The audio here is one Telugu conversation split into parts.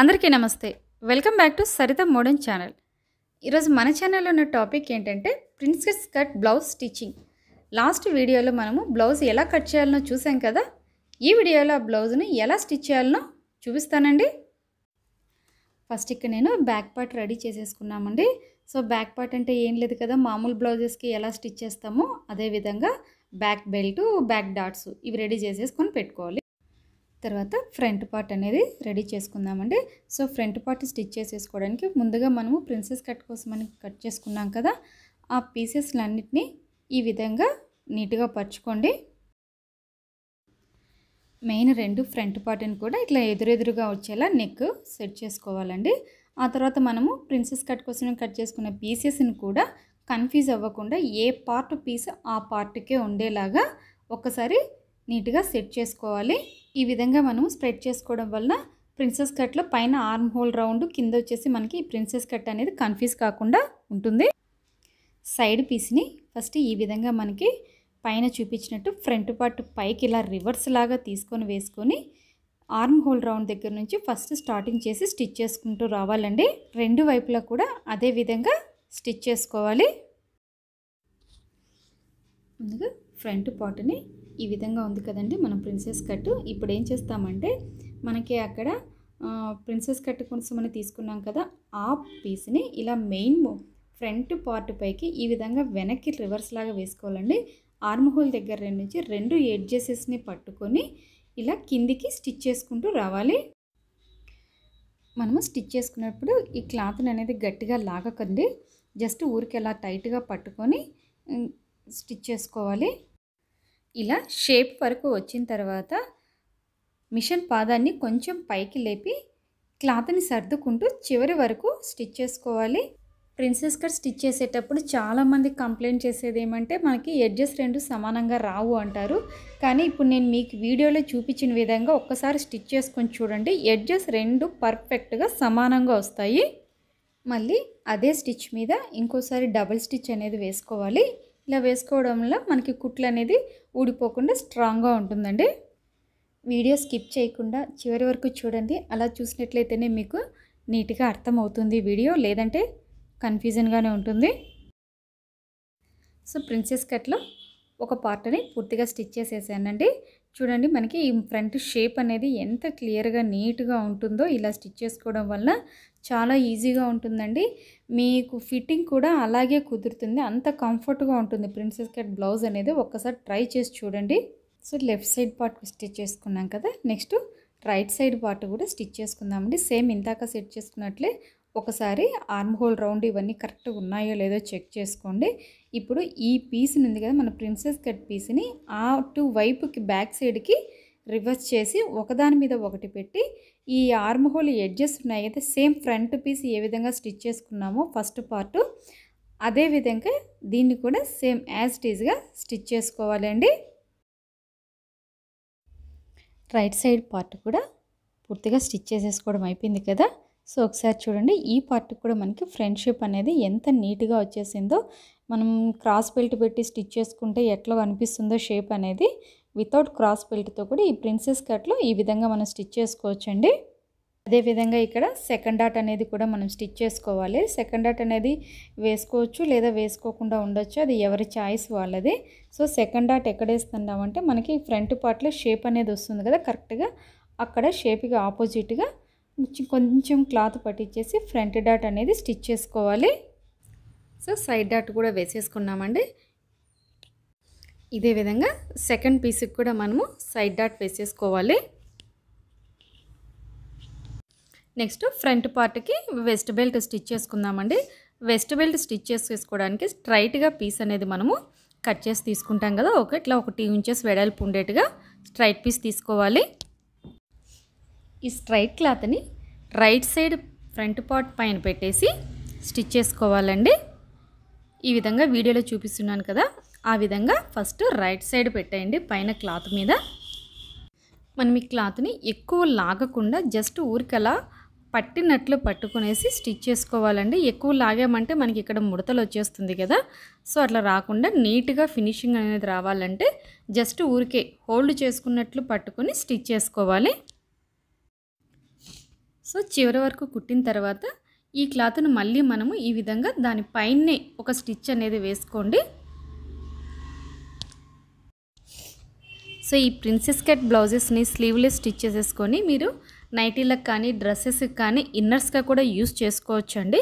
అందరికీ నమస్తే welcome back to Saritha modern channel ఈరోజు మన ఛానల్లో ఉన్న టాపిక్ ఏంటంటే princess cut blouse stitching last వీడియోలో మనము బ్లౌజ్ ఎలా కట్ చేయాలనో చూసాం కదా ఈ వీడియోలో ఆ బ్లౌజ్ని ఎలా స్టిచ్ చేయాలనో చూపిస్తానండి ఫస్ట్ ఇక్కడ నేను బ్యాక్ పార్ట్ రెడీ చేసేసుకున్నామండి సో బ్యాక్ పార్ట్ అంటే ఏం లేదు కదా మామూలు బ్లౌజెస్కి ఎలా స్టిచ్ చేస్తామో అదేవిధంగా బ్యాక్ బెల్ట్ బ్యాక్ డాట్స్ ఇవి రెడీ చేసేసుకొని పెట్టుకోవాలి తర్వాత ఫ్రంట్ పార్ట్ అనేది రెడీ చేసుకుందామండి సో ఫ్రంట్ పార్ట్ స్టిచ్ చేసేసుకోవడానికి ముందుగా మనము ప్రిన్సెస్ కట్ కోసం మనకి కట్ చేసుకున్నాం కదా ఆ పీసెస్లన్నిటినీ ఈ విధంగా నీట్గా పరుచుకోండి మెయిన్ రెండు ఫ్రంట్ పార్ట్ని కూడా ఇట్లా ఎదురెదురుగా వచ్చేలా నెక్ సెట్ చేసుకోవాలండి ఆ తర్వాత మనము ప్రిన్సెస్ కట్ కోసం కట్ చేసుకున్న పీసెస్ని కూడా కన్ఫ్యూజ్ అవ్వకుండా ఏ పార్ట్ పీస్ ఆ పార్ట్కే ఉండేలాగా ఒకసారి నీట్గా సెట్ చేసుకోవాలి ఈ విధంగా మనం స్ప్రెడ్ చేసుకోవడం వలన ప్రిన్సెస్ కట్లో పైన ఆర్మ్ హోల్ రౌండ్ కింద వచ్చేసి మనకి ప్రిన్సెస్ కట్ అనేది కన్ఫ్యూజ్ కాకుండా ఉంటుంది సైడ్ పీస్ని ఫస్ట్ ఈ విధంగా మనకి పైన చూపించినట్టు ఫ్రంట్ పార్ట్ పైకి ఇలా రివర్స్ లాగా తీసుకొని వేసుకొని ఆర్మ్ హోల్ రౌండ్ దగ్గర నుంచి ఫస్ట్ స్టార్టింగ్ చేసి స్టిచ్ చేసుకుంటూ రావాలండి రెండు వైపులా కూడా అదే విధంగా స్టిచ్ చేసుకోవాలి ముందుగా ఫ్రంట్ పార్ట్ని ఈ విధంగా ఉంది కదండి మనం ప్రిన్సెస్ కట్ ఇప్పుడు ఏం చేస్తామంటే మనకి అక్కడ ప్రిన్సెస్ కట్ మనం తీసుకున్నాం కదా ఆ పీస్ని ఇలా మెయిన్ ఫ్రంట్ పార్ట్ పైకి ఈ విధంగా వెనక్కి రివర్స్ లాగా వేసుకోవాలండి ఆర్మ్ హోల్ దగ్గర నుంచి రెండు ఎడ్జెసెస్ని పట్టుకొని ఇలా కిందికి స్టిచ్ చేసుకుంటూ రావాలి మనము స్టిచ్ చేసుకున్నప్పుడు ఈ క్లాత్ని అనేది గట్టిగా లాగకండి జస్ట్ ఊరికి అలా టైట్గా పట్టుకొని స్టిచ్ చేసుకోవాలి ఇలా షేప్ వరకు వచ్చిన తర్వాత మిషన్ పాదాన్ని కొంచెం పైకి లేపి క్లాత్ని సర్దుకుంటూ చివరి వరకు స్టిచ్ చేసుకోవాలి ప్రిన్సెస్ కట్ స్టిచ్ చేసేటప్పుడు చాలామంది కంప్లైంట్ చేసేది ఏమంటే మనకి ఎడ్జెస్ రెండు సమానంగా రావు అంటారు కానీ ఇప్పుడు నేను మీకు వీడియోలో చూపించిన విధంగా ఒక్కసారి స్టిచ్ చేసుకొని చూడండి ఎడ్జెస్ రెండు పర్ఫెక్ట్గా సమానంగా వస్తాయి మళ్ళీ అదే స్టిచ్ మీద ఇంకోసారి డబుల్ స్టిచ్ అనేది వేసుకోవాలి ఇలా వేసుకోవడంలో మనకి కుట్లు అనేది ఊడిపోకుండా స్ట్రాంగ్గా ఉంటుందండి వీడియో స్కిప్ చేయకుండా చివరి వరకు చూడండి అలా చూసినట్లయితేనే మీకు నీట్గా అర్థమవుతుంది వీడియో లేదంటే కన్ఫ్యూజన్గానే ఉంటుంది సో ప్రిన్సెస్ కట్లో ఒక పార్ట్ని పూర్తిగా స్టిచ్ చేసేసానండి చూడండి మనకి ఈ ఫ్రంట్ షేప్ అనేది ఎంత క్లియర్గా నీట్గా ఉంటుందో ఇలా స్టిచ్ చేసుకోవడం వల్ల చాలా ఈజీగా ఉంటుందండి మీకు ఫిట్టింగ్ కూడా అలాగే కుదురుతుంది అంత కంఫర్ట్గా ఉంటుంది ప్రిన్సెస్ కట్ బ్లౌజ్ అనేది ఒక్కసారి ట్రై చేసి చూడండి so left side part stitch చేసుకున్నాం కదా నెక్స్ట్ రైట్ సైడ్ పార్ట్ కూడా స్టిచ్ చేసుకుందామండి సేమ్ ఇందాక సెట్ చేసుకున్నట్లే ఒకసారి ఆర్మ్ హోల్ రౌండ్ ఇవన్నీ కరెక్ట్గా ఉన్నాయో లేదో చెక్ చేసుకోండి ఇప్పుడు ఈ పీస్ని ఉంది కదా మన ప్రిన్సెస్ కట్ పీస్ని ఆ టు వైపుకి బ్యాక్ సైడ్కి రివర్స్ చేసి ఒకదాని మీద ఒకటి పెట్టి ఈ ఆర్మ్ హోల్ ఎడ్జెస్ ఉన్నాయి అయితే సేమ్ ఫ్రంట్ పీస్ ఏ విధంగా స్టిచ్ చేసుకున్నామో ఫస్ట్ పార్టు అదేవిధంగా దీన్ని కూడా సేమ్ యాజ్ టీజ్గా స్టిచ్ చేసుకోవాలండి రైట్ సైడ్ పార్ట్ కూడా పూర్తిగా స్టిచ్ చేసేసుకోవడం అయిపోయింది కదా సో ఒకసారి చూడండి ఈ పార్ట్ కూడా మనకి ఫ్రెండ్షిప్ అనేది ఎంత నీట్గా వచ్చేసిందో మనం క్రాస్ బెల్ట్ పెట్టి స్టిచ్ చేసుకుంటే ఎట్లా అనిపిస్తుందో షేప్ అనేది వితౌట్ క్రాస్ బెల్ట్తో కూడా ఈ ప్రిన్సెస్ కట్లో ఈ విధంగా మనం స్టిచ్ చేసుకోవచ్చండి అదేవిధంగా ఇక్కడ సెకండ్ డాట్ అనేది కూడా మనం స్టిచ్ చేసుకోవాలి సెకండ్ డాట్ అనేది వేసుకోవచ్చు లేదా వేసుకోకుండా ఉండొచ్చు అది ఎవరి చాయిస్ వాళ్ళది సో సెకండ్ డాట్ ఎక్కడేస్తున్నామంటే మనకి ఫ్రంట్ పార్ట్లో షేప్ అనేది వస్తుంది కదా కరెక్ట్గా అక్కడ షేప్కి ఆపోజిట్గా కొంచెం క్లాత్ పట్టించేసి ఫ్రంట్ డాట్ అనేది స్టిచ్ చేసుకోవాలి సో సైడ్ డాట్ కూడా వేసేసుకున్నామండి ఇదే విధంగా సెకండ్ పీస్కి కూడా మనము సైడ్ డాట్ వేసేసుకోవాలి నెక్స్ట్ ఫ్రంట్ పార్ట్కి వెస్ట్ బెల్ట్ స్టిచ్ చేసుకుందామండి వెస్ట్ బెల్ట్ స్టిచ్ చేసుకోవడానికి స్ట్రైట్గా పీస్ అనేది మనము కట్ చేసి తీసుకుంటాం కదా ఒక ఇట్లా ఒక టీ ఇంచెస్ వెడల్పు ఉండేట్టుగా స్ట్రైట్ పీస్ తీసుకోవాలి ఈ స్ట్రైట్ క్లాత్ని రైట్ సైడ్ ఫ్రంట్ పార్ట్ పైన పెట్టేసి స్టిచ్ చేసుకోవాలండి ఈ విధంగా వీడియోలో చూపిస్తున్నాను కదా ఆ విధంగా ఫస్ట్ రైట్ సైడ్ పెట్టేయండి పైన క్లాత్ మీద మనం ఈ క్లాత్ని ఎక్కువ లాగకుండా జస్ట్ ఊరికలా పట్టినట్లు పట్టుకునేసి స్టిచ్ చేసుకోవాలండి ఎక్కువ లాగామంటే మనకి ఇక్కడ ముడతలు వచ్చేస్తుంది కదా సో అట్లా రాకుండా నీట్గా ఫినిషింగ్ అనేది రావాలంటే జస్ట్ ఊరికే హోల్డ్ చేసుకున్నట్లు పట్టుకుని స్టిచ్ చేసుకోవాలి సో చివరి వరకు కుట్టిన తర్వాత ఈ క్లాత్ను మళ్ళీ మనము ఈ విధంగా దాని పైనే ఒక స్టిచ్ అనేది వేసుకోండి సో ఈ ప్రిన్సెస్ కట్ బ్లౌజెస్ని స్లీవ్లెస్ స్టిచ్ చేసేసుకొని మీరు నైటీలకు కానీ డ్రెస్సెస్కి కానీ ఇన్నర్స్గా కూడా యూస్ చేసుకోవచ్చు అండి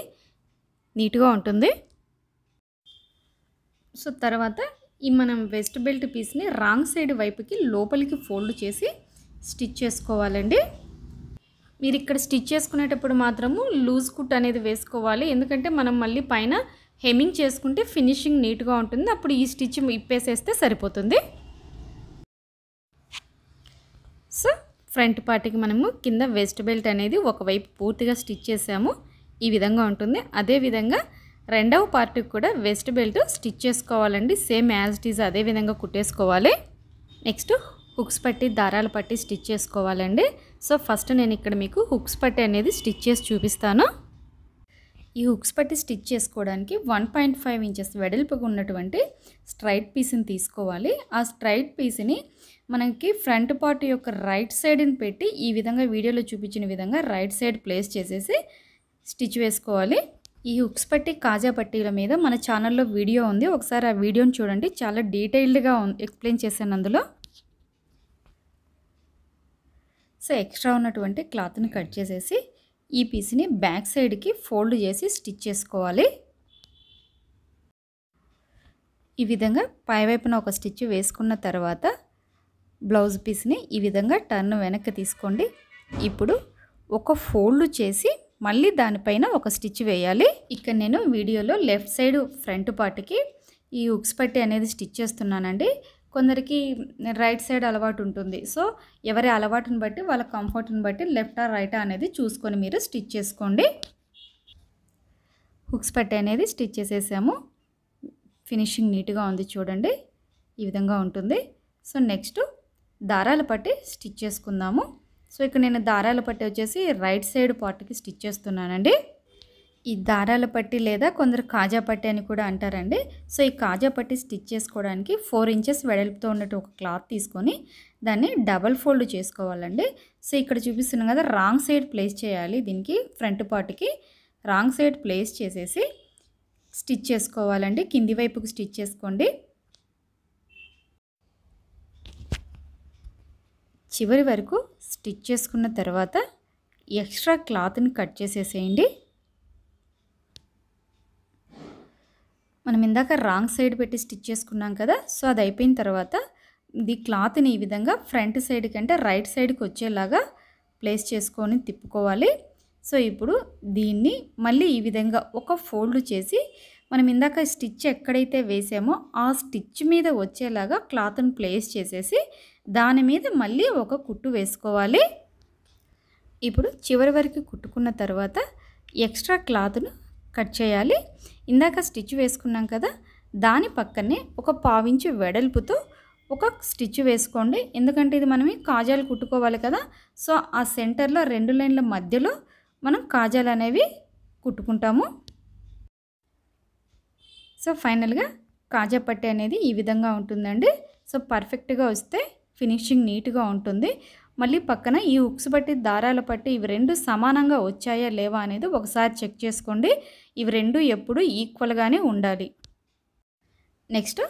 నీట్గా ఉంటుంది సో తర్వాత ఈ మనం వెస్ట్ బెల్ట్ పీస్ని రాంగ్ సైడ్ వైపుకి లోపలికి ఫోల్డ్ చేసి స్టిచ్ చేసుకోవాలండి మీరు ఇక్కడ స్టిచ్ చేసుకునేటప్పుడు మాత్రము లూజ్ కుట్ అనేది వేసుకోవాలి ఎందుకంటే మనం మళ్ళీ పైన హెమింగ్ చేసుకుంటే ఫినిషింగ్ నీట్గా ఉంటుంది అప్పుడు ఈ స్టిచ్ ఇప్పేసేస్తే సరిపోతుంది సో ఫ్రంట్ పార్టీకి మనము కింద వెస్ట్ బెల్ట్ అనేది ఒకవైపు పూర్తిగా స్టిచ్ చేసాము ఈ విధంగా ఉంటుంది అదేవిధంగా రెండవ పార్టీకి కూడా వెస్ట్ బెల్ట్ స్టిచ్ చేసుకోవాలండి సేమ్ యాజ్ ఇట్ ఈజ్ అదే విధంగా కుట్టేసుకోవాలి నెక్స్ట్ హుక్స్ పట్టి దారాలు పట్టి స్టిచ్ చేసుకోవాలండి సో ఫస్ట్ నేను ఇక్కడ మీకు హుక్స్ పట్టి అనేది స్టిచ్ చేసి చూపిస్తాను ఈ హుక్స్ పట్టి స్టిచ్ చేసుకోవడానికి వన్ పాయింట్ ఫైవ్ ఇంచెస్ వెడల్పుగా ఉన్నటువంటి స్ట్రైట్ పీస్ని తీసుకోవాలి ఆ స్ట్రైట్ పీస్ని మనకి ఫ్రంట్ పార్ట్ యొక్క రైట్ సైడ్ని పెట్టి ఈ విధంగా వీడియోలో చూపించిన విధంగా రైట్ సైడ్ ప్లేస్ చేసేసి స్టిచ్ వేసుకోవాలి ఈ హుక్స్ పట్టి కాజా పట్టీల మీద మన ఛానల్లో వీడియో ఉంది ఒకసారి ఆ వీడియోని చూడండి చాలా డీటెయిల్డ్గా ఎక్స్ప్లెయిన్ చేశాను అందులో సో ఎక్స్ట్రా ఉన్నటువంటి క్లాత్ని కట్ చేసేసి ఈ పీస్ని బ్యాక్ సైడ్కి ఫోల్డ్ చేసి స్టిచ్ చేసుకోవాలి ఈ విధంగా పైవైపున ఒక స్టిచ్ వేసుకున్న తర్వాత బ్లౌజ్ పీస్ని ఈ విధంగా టర్న్ వెనక్కి తీసుకోండి ఇప్పుడు ఒక ఫోల్డ్ చేసి మళ్ళీ దానిపైన ఒక స్టిచ్ వేయాలి ఇక్కడ నేను వీడియోలో లెఫ్ట్ సైడ్ ఫ్రంట్ పార్ట్కి ఈ ఉక్స్ పట్టి అనేది స్టిచ్ చేస్తున్నానండి కొందరికి రైట్ సైడ్ అలవాటు ఉంటుంది సో ఎవరి అలవాటుని బట్టి వాళ్ళ కంఫర్ట్ని బట్టి లెఫ్ట్ ఆ రైట్ అనేది చూసుకొని మీరు స్టిచ్ చేసుకోండి హుక్స్ పట్టి అనేది స్టిచ్ చేసేసాము ఫినిషింగ్ నీట్గా ఉంది చూడండి ఈ విధంగా ఉంటుంది సో నెక్స్ట్ దారాల పట్టి స్టిచ్ చేసుకుందాము సో ఇక్కడ నేను దారాల పట్టి వచ్చేసి రైట్ సైడ్ పార్ట్కి స్టిచ్ చేస్తున్నానండి ఈ దారాల పట్టి లేదా కొందరు కాజా పట్టి అని కూడా అంటారండి సో ఈ కాజా పట్టి స్టిచ్ చేసుకోవడానికి ఫోర్ ఇంచెస్ వెడల్పుతో ఉన్నట్టు ఒక క్లాత్ తీసుకొని దాన్ని డబల్ ఫోల్డ్ చేసుకోవాలండి సో ఇక్కడ చూపిస్తున్నాం కదా రాంగ్ సైడ్ ప్లేస్ చేయాలి దీనికి ఫ్రంట్ పార్ట్కి రాంగ్ సైడ్ ప్లేస్ చేసేసి స్టిచ్ చేసుకోవాలండి కింది వైపుకి స్టిచ్ చేసుకోండి చివరి వరకు స్టిచ్ చేసుకున్న తర్వాత ఎక్స్ట్రా క్లాత్ని కట్ చేసేసేయండి మనం ఇందాక రాంగ్ సైడ్ పెట్టి స్టిచ్ చేసుకున్నాం కదా సో అది అయిపోయిన తర్వాత ది క్లాత్ని ఈ విధంగా ఫ్రంట్ సైడ్ కంటే రైట్ సైడ్కి వచ్చేలాగా ప్లేస్ చేసుకొని తిప్పుకోవాలి సో ఇప్పుడు దీన్ని మళ్ళీ ఈ విధంగా ఒక ఫోల్డ్ చేసి మనం ఇందాక స్టిచ్ ఎక్కడైతే వేసామో ఆ స్టిచ్ మీద వచ్చేలాగా క్లాత్ను ప్లేస్ చేసేసి దాని మీద మళ్ళీ ఒక కుట్టు వేసుకోవాలి ఇప్పుడు చివరి వరకు కుట్టుకున్న తర్వాత ఎక్స్ట్రా క్లాత్ను కట్ చేయాలి ఇందాక స్టిచ్ వేసుకున్నాం కదా దాని పక్కనే ఒక పావించి వెడల్పుతో ఒక స్టిచ్ వేసుకోండి ఎందుకంటే ఇది మనమే కాజాలు కుట్టుకోవాలి కదా సో ఆ సెంటర్లో రెండు లైన్ల మధ్యలో మనం కాజాలు అనేవి కుట్టుకుంటాము సో ఫైనల్గా కాజా పట్టి అనేది ఈ విధంగా ఉంటుందండి సో పర్ఫెక్ట్గా వస్తే ఫినిషింగ్ నీట్గా ఉంటుంది మళ్ళీ పక్కన ఈ ఉక్స్ పట్టి దారాలు పట్టి ఇవి రెండు సమానంగా వచ్చాయా లేవా అనేది ఒకసారి చెక్ చేసుకోండి ఇవి రెండు ఎప్పుడు ఈక్వల్గానే ఉండాలి నెక్స్ట్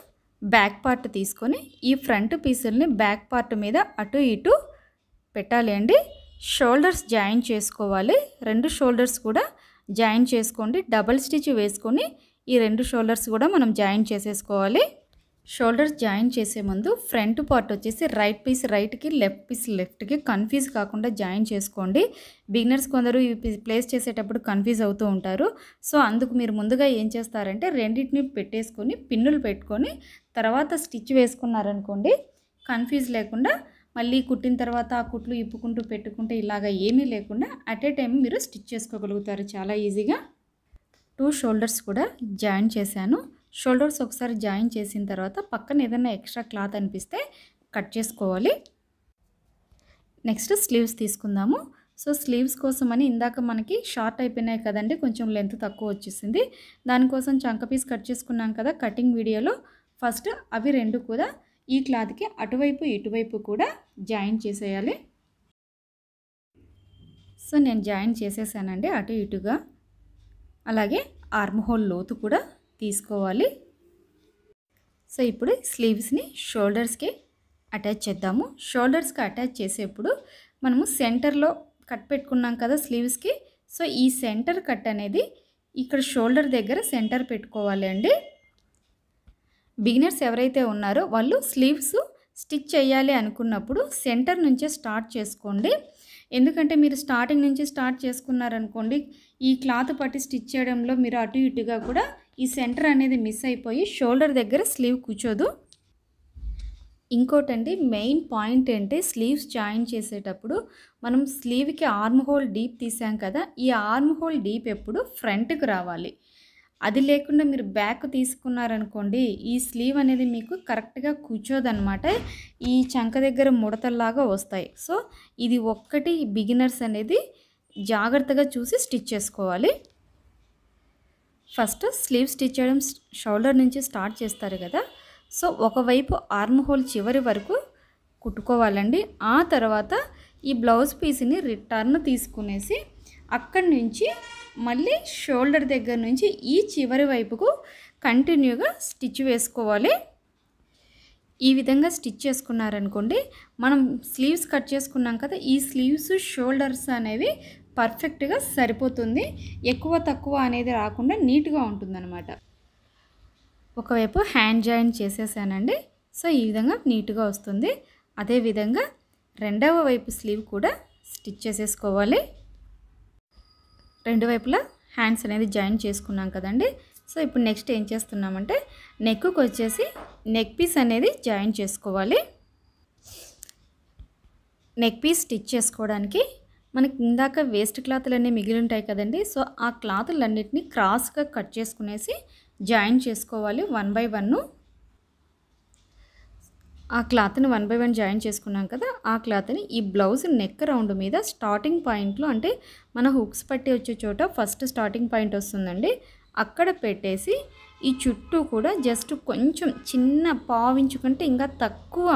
బ్యాక్ పార్ట్ తీసుకొని ఈ ఫ్రంట్ పీసుల్ని బ్యాక్ పార్ట్ మీద అటు ఇటు పెట్టాలి అండి షోల్డర్స్ జాయిన్ చేసుకోవాలి రెండు షోల్డర్స్ కూడా జాయిన్ చేసుకోండి డబల్ స్టిచ్ వేసుకొని ఈ రెండు షోల్డర్స్ కూడా మనం జాయిన్ చేసేసుకోవాలి షోల్డర్స్ జాయిన్ చేసే ముందు ఫ్రంట్ పార్ట్ వచ్చేసి రైట్ పీస్ రైట్కి లెఫ్ట్ పీస్ లెఫ్ట్కి కన్ఫ్యూజ్ కాకుండా జాయిన్ చేసుకోండి బిగినర్స్ కొందరు ఇవి ప్లేస్ చేసేటప్పుడు కన్ఫ్యూజ్ అవుతూ ఉంటారు సో అందుకు మీరు ముందుగా ఏం చేస్తారంటే రెండింటిని పెట్టేసుకొని పిన్నులు పెట్టుకొని తర్వాత స్టిచ్ వేసుకున్నారనుకోండి కన్ఫ్యూజ్ లేకుండా మళ్ళీ కుట్టిన తర్వాత ఆ కుట్లు ఇప్పుకుంటూ పెట్టుకుంటే ఇలాగ ఏమీ లేకుండా అట్ ఏ టైం మీరు స్టిచ్ చేసుకోగలుగుతారు చాలా ఈజీగా టూ షోల్డర్స్ కూడా జాయిన్ చేశాను షోల్డర్స్ ఒకసారి జాయిన్ చేసిన తర్వాత పక్కన ఏదైనా ఎక్స్ట్రా క్లాత్ అనిపిస్తే కట్ చేసుకోవాలి నెక్స్ట్ స్లీవ్స్ తీసుకుందాము సో స్లీవ్స్ కోసం అని ఇందాక మనకి షార్ట్ అయిపోయినాయి కదండి కొంచెం లెంత్ తక్కువ వచ్చేసింది దానికోసం చంక పీస్ కట్ చేసుకున్నాం కదా కటింగ్ వీడియోలో ఫస్ట్ అవి రెండు కూడా ఈ క్లాత్కి అటువైపు ఇటువైపు కూడా జాయిన్ చేసేయాలి సో నేను జాయిన్ చేసేసానండి అటు ఇటుగా అలాగే ఆర్మ్ హోల్ లోతు కూడా తీసుకోవాలి సో ఇప్పుడు స్లీవ్స్ని షోల్డర్స్కి అటాచ్ చేద్దాము షోల్డర్స్కి అటాచ్ చేసేప్పుడు మనము సెంటర్లో కట్ పెట్టుకున్నాం కదా స్లీవ్స్కి సో ఈ సెంటర్ కట్ అనేది ఇక్కడ షోల్డర్ దగ్గర సెంటర్ పెట్టుకోవాలి అండి బిగినర్స్ ఎవరైతే ఉన్నారో వాళ్ళు స్లీవ్స్ స్టిచ్ చేయాలి అనుకున్నప్పుడు సెంటర్ నుంచే స్టార్ట్ చేసుకోండి ఎందుకంటే మీరు స్టార్టింగ్ నుంచి స్టార్ట్ చేసుకున్నారనుకోండి ఈ క్లాత్ పట్టి స్టిచ్ చేయడంలో మీరు అటు ఇటుగా కూడా ఈ సెంటర్ అనేది మిస్ అయిపోయి షోల్డర్ దగ్గర స్లీవ్ కూర్చోదు ఇంకోటండి మెయిన్ పాయింట్ అంటే స్లీవ్స్ జాయిన్ చేసేటప్పుడు మనం స్లీవ్కి ఆర్మ్ హోల్ డీప్ తీసాం కదా ఈ ఆర్మ్ హోల్ డీప్ ఎప్పుడు ఫ్రంట్కి రావాలి అది లేకుండా మీరు బ్యాక్ తీసుకున్నారనుకోండి ఈ స్లీవ్ అనేది మీకు కరెక్ట్గా కూర్చోదనమాట ఈ చంక దగ్గర ముడతల్లాగా వస్తాయి సో ఇది ఒక్కటి బిగినర్స్ అనేది జాగ్రత్తగా చూసి స్టిచ్ చేసుకోవాలి ఫస్ట్ స్లీవ్ స్టిచ్ చేయడం షోల్డర్ నుంచి స్టార్ట్ చేస్తారు కదా సో ఒకవైపు ఆర్మ్ హోల్ చివరి వరకు కుట్టుకోవాలండి ఆ తర్వాత ఈ బ్లౌజ్ పీస్ని రిటర్న్ తీసుకునేసి అక్కడి నుంచి మళ్ళీ షోల్డర్ దగ్గర నుంచి ఈ చివరి వైపుకు కంటిన్యూగా స్టిచ్ వేసుకోవాలి ఈ విధంగా స్టిచ్ చేసుకున్నారనుకోండి మనం స్లీవ్స్ కట్ చేసుకున్నాం కదా ఈ స్లీవ్స్ షోల్డర్స్ అనేవి పర్ఫెక్ట్గా సరిపోతుంది ఎక్కువ తక్కువ అనేది రాకుండా నీట్గా ఉంటుందన్నమాట ఒకవైపు హ్యాండ్ జాయిన్ చేసేసానండి సో ఈ విధంగా నీట్గా వస్తుంది అదేవిధంగా రెండవ వైపు స్లీవ్ కూడా స్టిచ్ చేసేసుకోవాలి రెండు వైపులా హ్యాండ్స్ అనేది జాయిన్ చేసుకున్నాం కదండి సో ఇప్పుడు నెక్స్ట్ ఏం చేస్తున్నామంటే నెక్కు వచ్చేసి నెక్ పీస్ అనేది జాయిన్ చేసుకోవాలి నెక్ పీస్ స్టిచ్ చేసుకోవడానికి మనకి ఇందాక వేస్ట్ అన్నీ మిగిలి ఉంటాయి కదండి సో ఆ క్లాతులన్నింటినీ క్రాస్గా కట్ చేసుకునేసి జాయిన్ చేసుకోవాలి వన్ బై వన్ను ఆ క్లాత్ని వన్ బై వన్ జాయిన్ చేసుకున్నాం కదా ఆ క్లాత్ని ఈ బ్లౌజ్ నెక్ రౌండ్ మీద స్టార్టింగ్ పాయింట్లో అంటే మన హుక్స్ పట్టి వచ్చే చోట ఫస్ట్ స్టార్టింగ్ పాయింట్ వస్తుందండి అక్కడ పెట్టేసి ఈ చుట్టూ కూడా జస్ట్ కొంచెం చిన్న పావించుకుంటే ఇంకా తక్కువ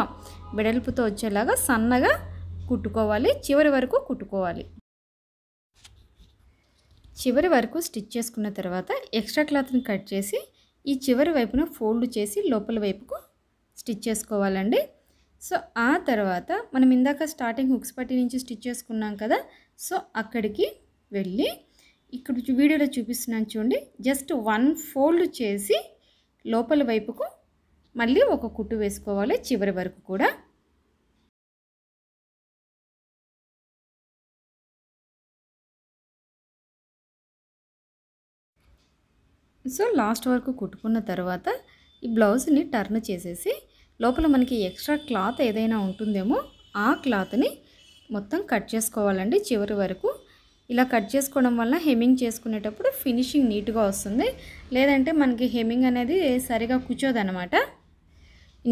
వెడల్పుతో వచ్చేలాగా సన్నగా కుట్టుకోవాలి చివరి వరకు కుట్టుకోవాలి చివరి వరకు స్టిచ్ చేసుకున్న తర్వాత ఎక్స్ట్రా క్లాత్ని కట్ చేసి ఈ చివరి వైపున ఫోల్డ్ చేసి లోపల వైపుకు స్టిచ్ చేసుకోవాలండి సో ఆ తర్వాత మనం ఇందాక స్టార్టింగ్ హుక్స్ పట్టి నుంచి స్టిచ్ చేసుకున్నాం కదా సో అక్కడికి వెళ్ళి ఇక్కడ వీడియోలో చూపిస్తున్నాను చూడండి జస్ట్ వన్ ఫోల్డ్ చేసి లోపల వైపుకు మళ్ళీ ఒక కుట్టు వేసుకోవాలి చివరి వరకు కూడా సో లాస్ట్ వరకు కుట్టుకున్న తర్వాత ఈ బ్లౌజ్ని టర్న్ చేసేసి లోపల మనకి ఎక్స్ట్రా క్లాత్ ఏదైనా ఉంటుందేమో ఆ క్లాత్ని మొత్తం కట్ చేసుకోవాలండి చివరి వరకు ఇలా కట్ చేసుకోవడం వల్ల హెమ్మింగ్ చేసుకునేటప్పుడు ఫినిషింగ్ నీట్గా వస్తుంది లేదంటే మనకి హెమ్మింగ్ అనేది సరిగా కూర్చోదనమాట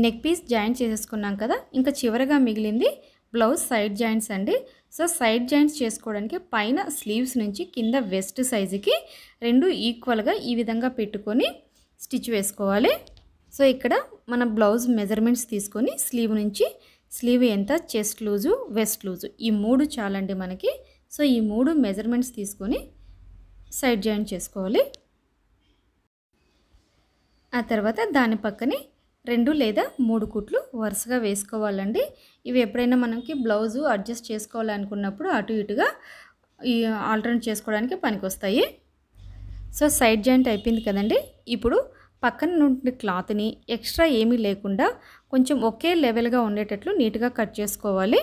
నెక్ పీస్ జాయింట్ చేసేసుకున్నాం కదా ఇంకా చివరిగా మిగిలింది బ్లౌజ్ సైడ్ జాయింట్స్ అండి సో సైడ్ జాయింట్స్ చేసుకోవడానికి పైన స్లీవ్స్ నుంచి కింద వెస్ట్ సైజుకి రెండు ఈక్వల్గా ఈ విధంగా పెట్టుకొని స్టిచ్ వేసుకోవాలి సో ఇక్కడ మన బ్లౌజ్ మెజర్మెంట్స్ తీసుకొని స్లీవ్ నుంచి స్లీవ్ ఎంత చెస్ట్ లూజు వెస్ట్ లూజు ఈ మూడు చాలండి మనకి సో ఈ మూడు మెజర్మెంట్స్ తీసుకొని సైడ్ జాయింట్ చేసుకోవాలి ఆ తర్వాత దాని పక్కనే రెండు లేదా మూడు కుట్లు వరుసగా వేసుకోవాలండి ఇవి ఎప్పుడైనా మనకి బ్లౌజు అడ్జస్ట్ చేసుకోవాలనుకున్నప్పుడు అటు ఇటుగా ఈ ఆల్టర్నేట్ చేసుకోవడానికి వస్తాయి సో సైడ్ జాయింట్ అయిపోయింది కదండి ఇప్పుడు పక్కన నుండి క్లాత్ని ఎక్స్ట్రా ఏమీ లేకుండా కొంచెం ఒకే లెవెల్గా ఉండేటట్లు నీట్గా కట్ చేసుకోవాలి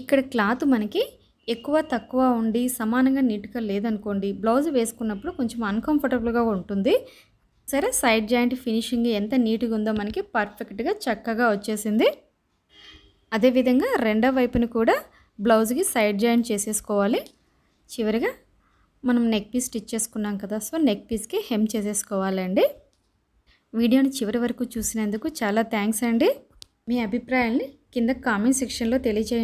ఇక్కడ క్లాత్ మనకి ఎక్కువ తక్కువ ఉండి సమానంగా నీట్గా లేదనుకోండి బ్లౌజ్ వేసుకున్నప్పుడు కొంచెం అన్కంఫర్టబుల్గా ఉంటుంది సరే సైడ్ జాయింట్ ఫినిషింగ్ ఎంత నీట్గా ఉందో మనకి పర్ఫెక్ట్గా చక్కగా వచ్చేసింది అదేవిధంగా రెండో వైపుని కూడా బ్లౌజ్కి సైడ్ జాయింట్ చేసేసుకోవాలి చివరిగా మనం నెక్ పీస్ స్టిచ్ చేసుకున్నాం కదా సో నెక్ పీస్కి హెమ్ చేసేసుకోవాలండి వీడియోని చివరి వరకు చూసినందుకు చాలా థ్యాంక్స్ అండి మీ అభిప్రాయాల్ని కింద కామెంట్ సెక్షన్లో తెలియజేయండి